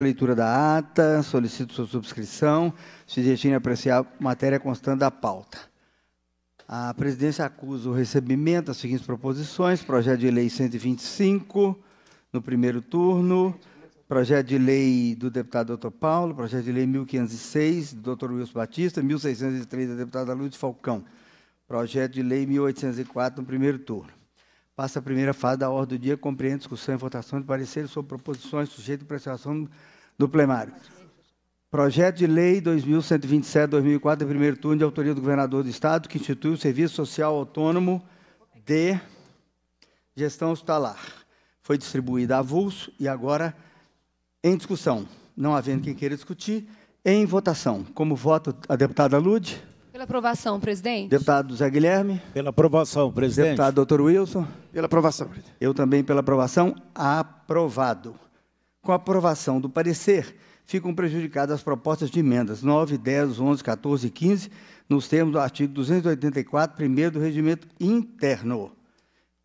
leitura da ata, solicito sua subscrição, se destina a apreciar matéria constante da pauta. A presidência acusa o recebimento das seguintes proposições: projeto de lei 125, no primeiro turno, projeto de lei do deputado Dr. Paulo, projeto de lei 1506, do Dr. Wilson Batista, 1603, da deputada Lúcia Falcão, projeto de lei 1804, no primeiro turno. Passa a primeira fase da ordem do dia, compreende discussão e votação de pareceres sobre proposições sujeito à apreciação do plenário. Projeto de Lei 2127-2004, primeiro turno, de autoria do Governador do Estado, que institui o Serviço Social Autônomo de Gestão Hospitalar. Foi distribuído avulso e agora em discussão. Não havendo quem queira discutir, em votação. Como vota a deputada Lude? Pela aprovação, presidente. Deputado Zé Guilherme. Pela aprovação, presidente. Deputado doutor Wilson. Pela aprovação, presidente. Eu também pela aprovação. Aprovado. Com a aprovação do parecer, ficam prejudicadas as propostas de emendas 9, 10, 11, 14 e 15, nos termos do artigo 284, primeiro do Regimento Interno.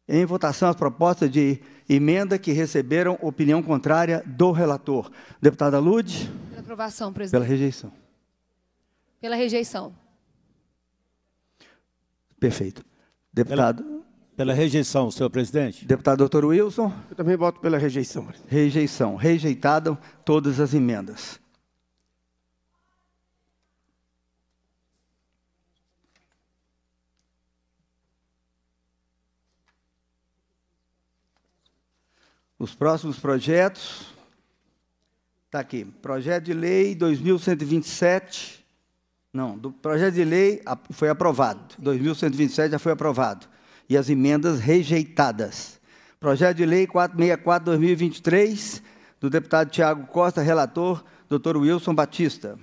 Em votação, as propostas de emenda que receberam opinião contrária do relator. Deputada Lude. Pela aprovação, presidente. Pela rejeição. Pela rejeição. Perfeito. Deputado. Pela, pela rejeição, senhor presidente. Deputado doutor Wilson. Eu também voto pela rejeição. Rejeição. Rejeitado todas as emendas. Os próximos projetos. Está aqui. Projeto de Lei 2127. Não, do projeto de lei foi aprovado. 2127 já foi aprovado. E as emendas rejeitadas. Projeto de lei 464-2023, do deputado Tiago Costa, relator, doutor Wilson Batista.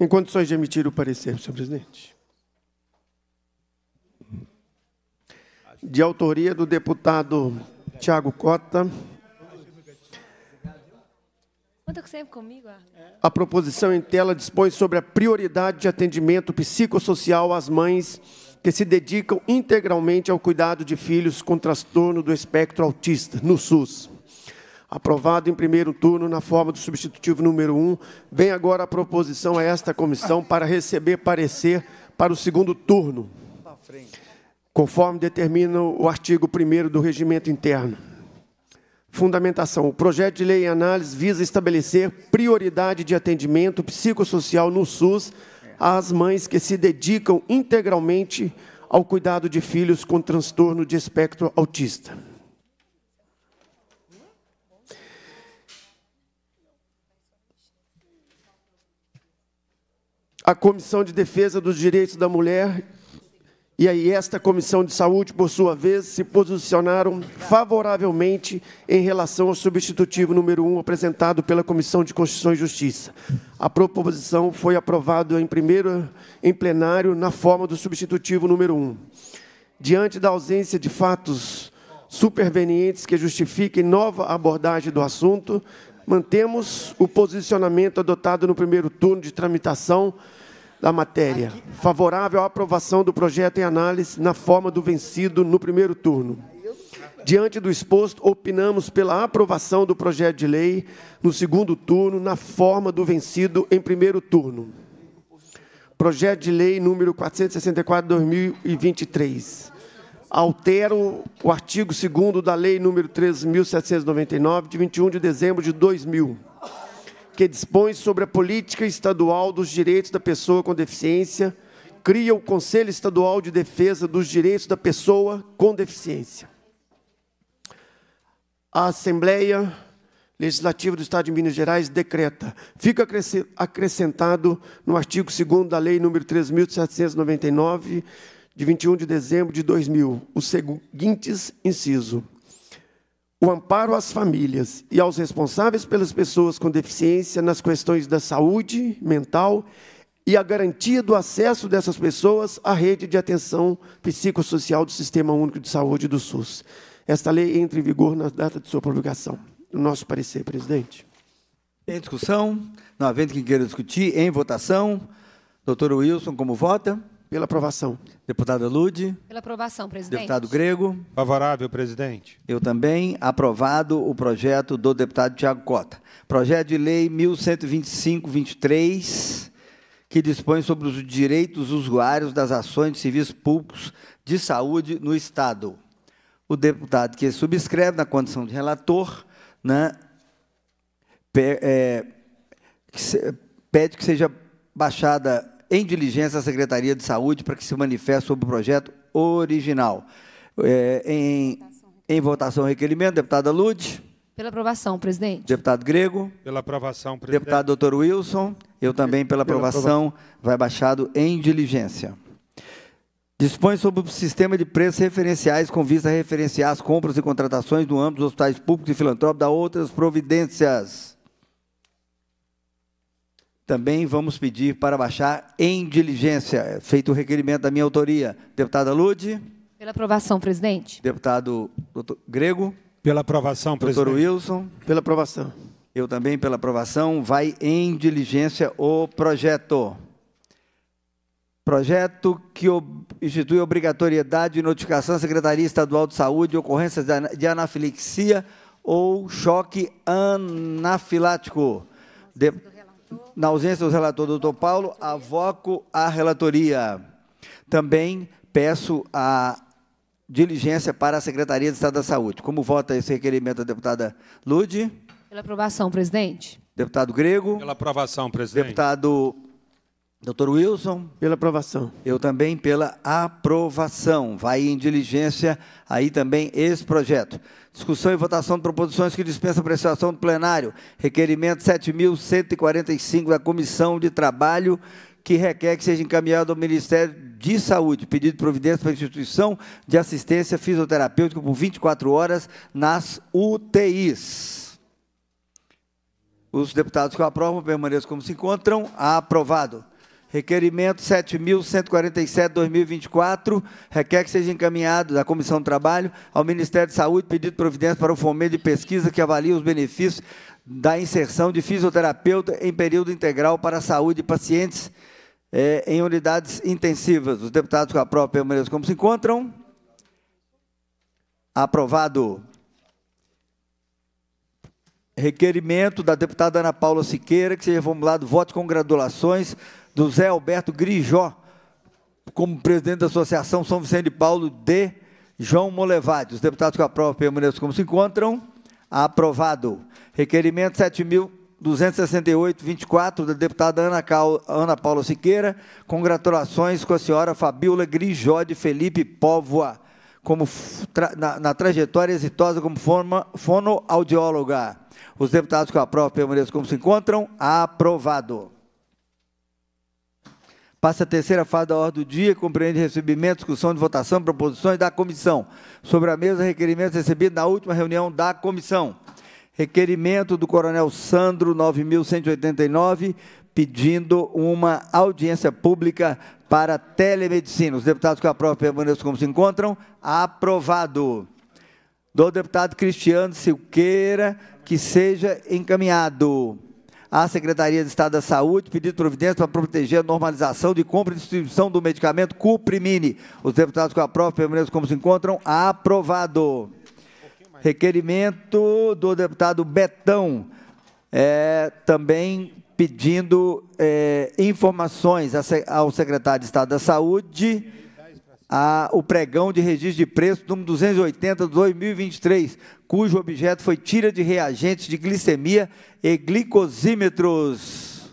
Em condições de emitir o parecer, senhor presidente. De autoria do deputado Tiago Cota sempre comigo, Arlen. A proposição em tela dispõe sobre a prioridade de atendimento psicossocial às mães que se dedicam integralmente ao cuidado de filhos com transtorno do espectro autista, no SUS. Aprovado em primeiro turno na forma do substitutivo número 1, vem agora a proposição a esta comissão para receber parecer para o segundo turno, conforme determina o artigo 1 do regimento interno. Fundamentação. O projeto de lei em análise visa estabelecer prioridade de atendimento psicossocial no SUS às mães que se dedicam integralmente ao cuidado de filhos com transtorno de espectro autista. A Comissão de Defesa dos Direitos da Mulher e aí, esta comissão de saúde, por sua vez, se posicionaram favoravelmente em relação ao substitutivo número 1 apresentado pela Comissão de Constituição e Justiça. A proposição foi aprovada em primeiro em plenário na forma do substitutivo número 1. Diante da ausência de fatos supervenientes que justifiquem nova abordagem do assunto, mantemos o posicionamento adotado no primeiro turno de tramitação da matéria, favorável à aprovação do projeto em análise na forma do vencido no primeiro turno. Diante do exposto, opinamos pela aprovação do projeto de lei no segundo turno, na forma do vencido em primeiro turno. Projeto de lei número 464/2023. Altero o artigo 2 da lei número 13.799 de 21 de dezembro de 2000 que dispõe sobre a política estadual dos direitos da pessoa com deficiência, cria o Conselho Estadual de Defesa dos Direitos da Pessoa com Deficiência. A Assembleia Legislativa do Estado de Minas Gerais decreta. Fica acrescentado no artigo 2 da Lei nº 3.799, de 21 de dezembro de 2000, os seguintes inciso o amparo às famílias e aos responsáveis pelas pessoas com deficiência nas questões da saúde mental e a garantia do acesso dessas pessoas à rede de atenção psicossocial do Sistema Único de Saúde do SUS. Esta lei entra em vigor na data de sua publicação. nosso parecer, presidente. Em discussão? Não havendo quem queira discutir, em votação. Doutor Wilson, como vota? Pela aprovação. Deputada Lude. Pela aprovação, presidente. Deputado Grego. Favorável, presidente. Eu também. Aprovado o projeto do deputado Tiago Cota. Projeto de lei 1125-23, que dispõe sobre os direitos usuários das ações de serviços públicos de saúde no Estado. O deputado que subscreve, na condição de relator, né, é, pede que seja baixada em diligência à Secretaria de Saúde para que se manifeste sobre o projeto original. É, em, em votação, requerimento, deputada Lude. Pela aprovação, presidente. Deputado Grego. Pela aprovação, presidente. Deputado doutor Wilson. Eu também pela aprovação. vai baixado em diligência. Dispõe sobre o sistema de preços referenciais com vista a referenciar as compras e contratações no âmbito dos hospitais públicos e filantrópicos da outras providências também vamos pedir para baixar em diligência, é, feito o requerimento da minha autoria. Deputada Lude. Pela aprovação, presidente. Deputado doutor Grego. Pela aprovação, presidente. Doutor Wilson. Pela aprovação. Eu também pela aprovação. Vai em diligência o projeto. Projeto que institui obrigatoriedade de notificação à Secretaria Estadual de Saúde de ocorrências de anafilexia ou choque anafilático. Na ausência do relator, doutor Paulo, avoco a relatoria. Também peço a diligência para a Secretaria de Estado da Saúde. Como vota esse requerimento da deputada Lude? Pela aprovação, presidente. Deputado Grego. Pela aprovação, presidente. Deputado Doutor Wilson. Pela aprovação. Eu também pela aprovação. Vai em diligência aí também esse projeto. Discussão e votação de proposições que dispensa apreciação do plenário. Requerimento 7.145 da Comissão de Trabalho, que requer que seja encaminhado ao Ministério de Saúde. Pedido de providência para instituição de assistência fisioterapêutica por 24 horas nas UTIs. Os deputados que aprovam permaneçam como se encontram. Aprovado. Requerimento 7.147-2024 requer que seja encaminhado da Comissão do Trabalho ao Ministério da Saúde pedido providência para o fomento de pesquisa que avalia os benefícios da inserção de fisioterapeuta em período integral para a saúde de pacientes é, em unidades intensivas. Os deputados a própria permaneçam como se encontram. Aprovado. Requerimento da deputada Ana Paula Siqueira que seja formulado voto com gradulações do Zé Alberto Grijó, como presidente da Associação São Vicente de Paulo de João Molevade. Os deputados que aprovam permaneçam como se encontram. Aprovado. Requerimento 7.268-24 da deputada Ana, Ana Paula Siqueira. Congratulações com a senhora Fabiola Grijó de Felipe Póvoa como tra... na, na, trajetória exitosa como forma, fonoaudióloga. Os deputados que aprovam permaneçam como se encontram. Aprovado. Passa a terceira fase da ordem do dia, compreende recebimento, discussão de votação, proposições da comissão. Sobre a mesa, requerimentos recebidos na última reunião da comissão. Requerimento do Coronel Sandro 9189, pedindo uma audiência pública para telemedicina. Os deputados que aprovam permaneçam como se encontram. Aprovado. Do deputado Cristiano Silqueira, que seja encaminhado à Secretaria de Estado da Saúde pedido providência para proteger a normalização de compra e distribuição do medicamento Cuprimine. Os deputados que aprovam permaneçam como se encontram. Aprovado. Requerimento do deputado Betão, é, também pedindo é, informações ao secretário de Estado da Saúde a, o pregão de registro de preço número 280 de 2023, cujo objeto foi tira de reagentes de glicemia e glicosímetros.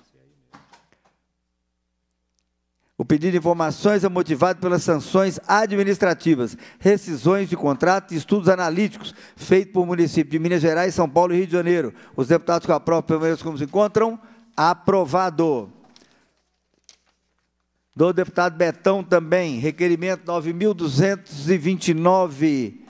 O pedido de informações é motivado pelas sanções administrativas, rescisões de contrato e estudos analíticos feitos por município de Minas Gerais, São Paulo e Rio de Janeiro. Os deputados que aprovam permaneçam como se encontram. Aprovado do deputado Betão também, requerimento 9229.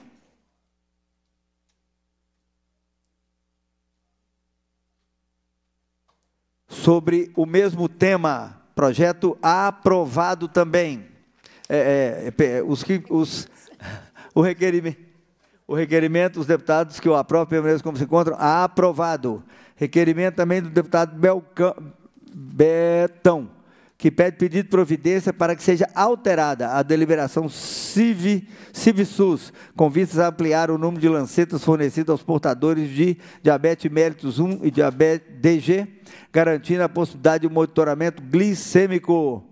Sobre o mesmo tema, projeto aprovado também. É, é, é, os que, os, o, requerimento, o requerimento dos deputados que o aprovam permaneçam como se encontram, aprovado. Requerimento também do deputado Belcão, Betão que pede pedido de providência para que seja alterada a deliberação CIV, CIVSUS, com vistas a ampliar o número de lancetas fornecidas aos portadores de diabetes méritos 1 e diabetes DG, garantindo a possibilidade de monitoramento glicêmico,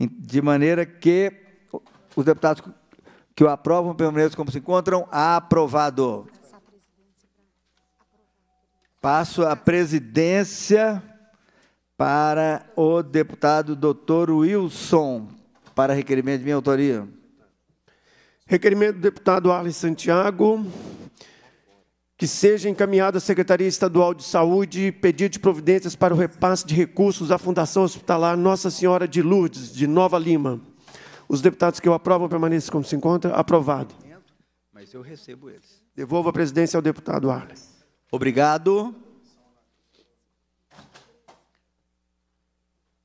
de maneira que os deputados que o aprovam permaneçam como se encontram. Aprovado. Passo a presidência para o deputado Dr. Wilson, para requerimento de minha autoria. Requerimento do deputado Arles Santiago, que seja encaminhado à Secretaria Estadual de Saúde pedido de providências para o repasse de recursos à Fundação Hospitalar Nossa Senhora de Lourdes, de Nova Lima. Os deputados que eu aprovo permaneçam como se encontra. Aprovado. Mas eu recebo eles. Devolvo a presidência ao deputado Arles. Obrigado.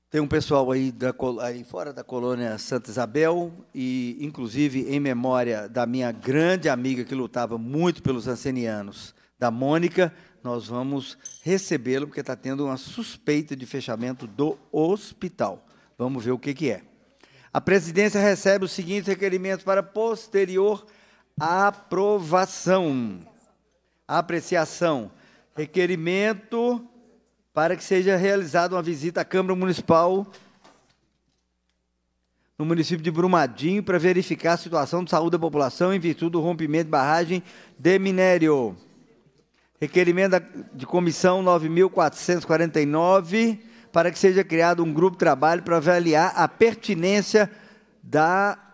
Tem um pessoal aí, da, aí fora da colônia Santa Isabel, e inclusive em memória da minha grande amiga que lutava muito pelos ancenianos, da Mônica, nós vamos recebê-lo, porque está tendo uma suspeita de fechamento do hospital. Vamos ver o que, que é. A presidência recebe o seguinte requerimento para posterior aprovação. Apreciação. Requerimento para que seja realizada uma visita à Câmara Municipal no município de Brumadinho para verificar a situação de saúde da população em virtude do rompimento de barragem de minério. Requerimento de comissão 9449 para que seja criado um grupo de trabalho para avaliar a pertinência da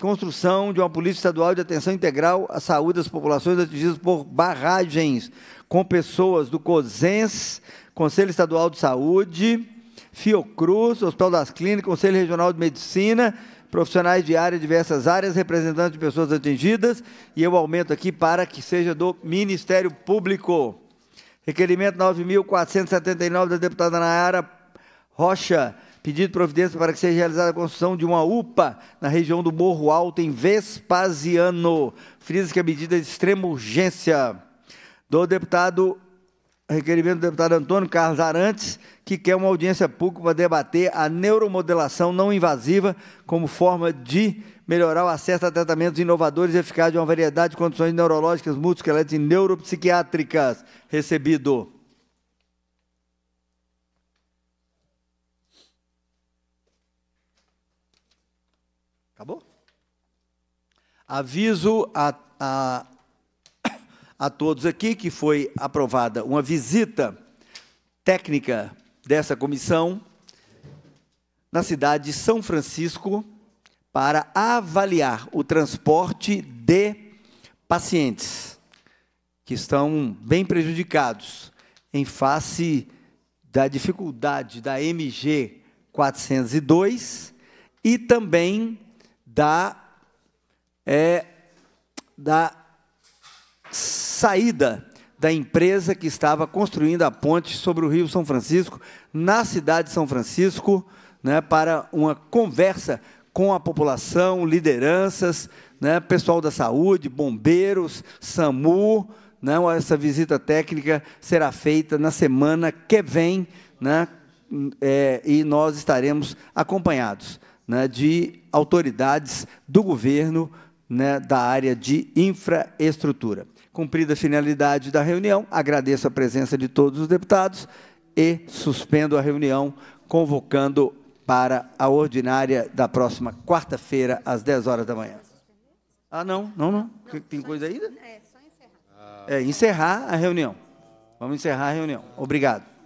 construção de uma polícia estadual de atenção integral à saúde das populações atingidas por barragens, com pessoas do COSENS, Conselho Estadual de Saúde, Fiocruz, Hospital das Clínicas, Conselho Regional de Medicina, profissionais de área, diversas áreas, representantes de pessoas atingidas, e eu aumento aqui para que seja do Ministério Público. Requerimento 9.479 da deputada Nayara Rocha, pedido providência para que seja realizada a construção de uma UPA na região do Morro Alto, em Vespasiano. Frisa que a medida é de extrema urgência. Do deputado, requerimento do deputado Antônio Carlos Arantes, que quer uma audiência pública para debater a neuromodelação não invasiva como forma de melhorar o acesso a tratamentos inovadores e eficazes de uma variedade de condições neurológicas, múltiplas e neuropsiquiátricas. Recebido. Aviso a, a, a todos aqui que foi aprovada uma visita técnica dessa comissão na cidade de São Francisco para avaliar o transporte de pacientes que estão bem prejudicados em face da dificuldade da MG 402 e também da é, da saída da empresa que estava construindo a ponte sobre o Rio São Francisco, na cidade de São Francisco, né, para uma conversa com a população, lideranças, né, pessoal da saúde, bombeiros, SAMU. Né, essa visita técnica será feita na semana que vem né, é, e nós estaremos acompanhados né, de autoridades do governo né, da área de infraestrutura. Cumprida a finalidade da reunião, agradeço a presença de todos os deputados e suspendo a reunião, convocando para a ordinária da próxima quarta-feira, às 10 horas da manhã. Ah, não, não, não. Tem coisa ainda? É, só encerrar. É, encerrar a reunião. Vamos encerrar a reunião. Obrigado.